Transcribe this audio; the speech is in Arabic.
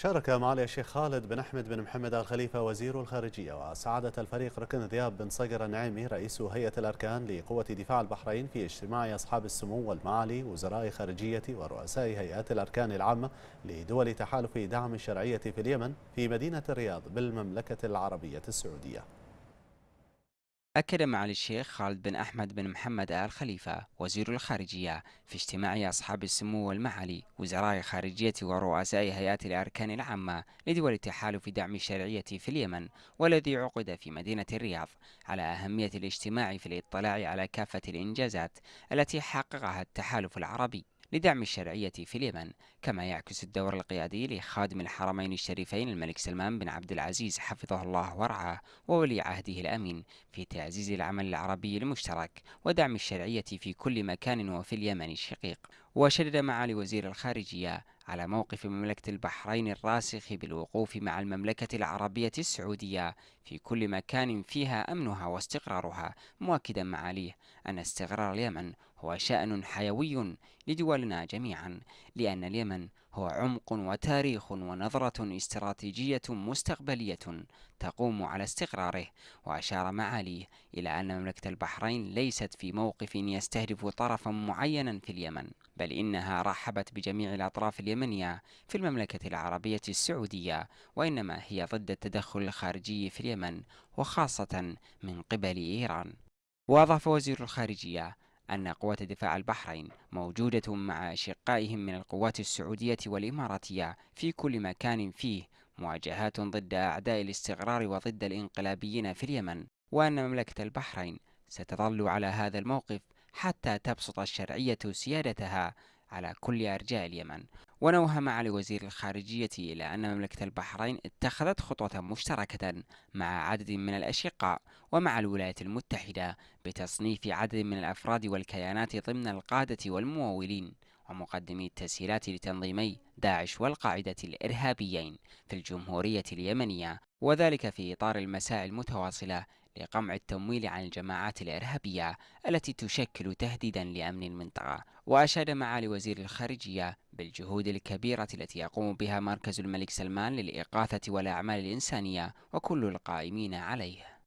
شارك معالي الشيخ خالد بن أحمد بن محمد الخليفة وزير الخارجية وسعادة الفريق ركن ذياب بن صقر النعيمي رئيس هيئة الأركان لقوة دفاع البحرين في اجتماع أصحاب السمو والمعالي وزراء خارجية ورؤساء هيئات الأركان العامة لدول تحالف دعم الشرعية في اليمن في مدينة الرياض بالمملكة العربية السعودية أكد معالي الشيخ خالد بن أحمد بن محمد آل خليفة وزير الخارجية في اجتماع أصحاب السمو والمعالي وزراء الخارجية ورؤساء هيئات الأركان العامة لدول تحالف دعم الشرعية في اليمن والذي عقد في مدينة الرياض على أهمية الاجتماع في الاطلاع على كافة الإنجازات التي حققها التحالف العربي لدعم الشرعية في اليمن كما يعكس الدور القيادي لخادم الحرمين الشريفين الملك سلمان بن عبد العزيز حفظه الله ورعاه وولي عهده الأمين في تعزيز العمل العربي المشترك ودعم الشرعية في كل مكان وفي اليمن الشقيق وشدد معالي وزير الخارجية على موقف مملكة البحرين الراسخ بالوقوف مع المملكة العربية السعودية في كل مكان فيها أمنها واستقرارها مؤكدا معاليه أن استقرار اليمن هو شأن حيوي لدولنا جميعا لأن اليمن هو عمق وتاريخ ونظرة استراتيجية مستقبلية تقوم على استقراره وأشار معاليه إلى أن مملكة البحرين ليست في موقف يستهدف طرفا معينا في اليمن بل إنها رحبت بجميع الأطراف اليمنية في المملكة العربية السعودية وإنما هي ضد التدخل الخارجي في اليمن وخاصة من قبل إيران وأضاف وزير الخارجية أن قوات دفاع البحرين موجودة مع أشقائهم من القوات السعودية والإماراتية في كل مكان فيه مواجهات ضد أعداء الاستقرار وضد الإنقلابيين في اليمن وأن مملكة البحرين ستظل على هذا الموقف حتى تبسط الشرعية سيادتها على كل أرجاء اليمن ونوهم علي وزير الخارجية إلى أن مملكة البحرين اتخذت خطوة مشتركة مع عدد من الأشقاء ومع الولايات المتحدة بتصنيف عدد من الأفراد والكيانات ضمن القادة والممولين ومقدمي التسهيلات لتنظيمي داعش والقاعدة الإرهابيين في الجمهورية اليمنية وذلك في إطار المساعي المتواصلة لقمع التمويل عن الجماعات الإرهابية التي تشكل تهديدا لأمن المنطقة وأشاد معالي وزير الخارجية بالجهود الكبيرة التي يقوم بها مركز الملك سلمان للإقاثة والأعمال الإنسانية وكل القائمين عليه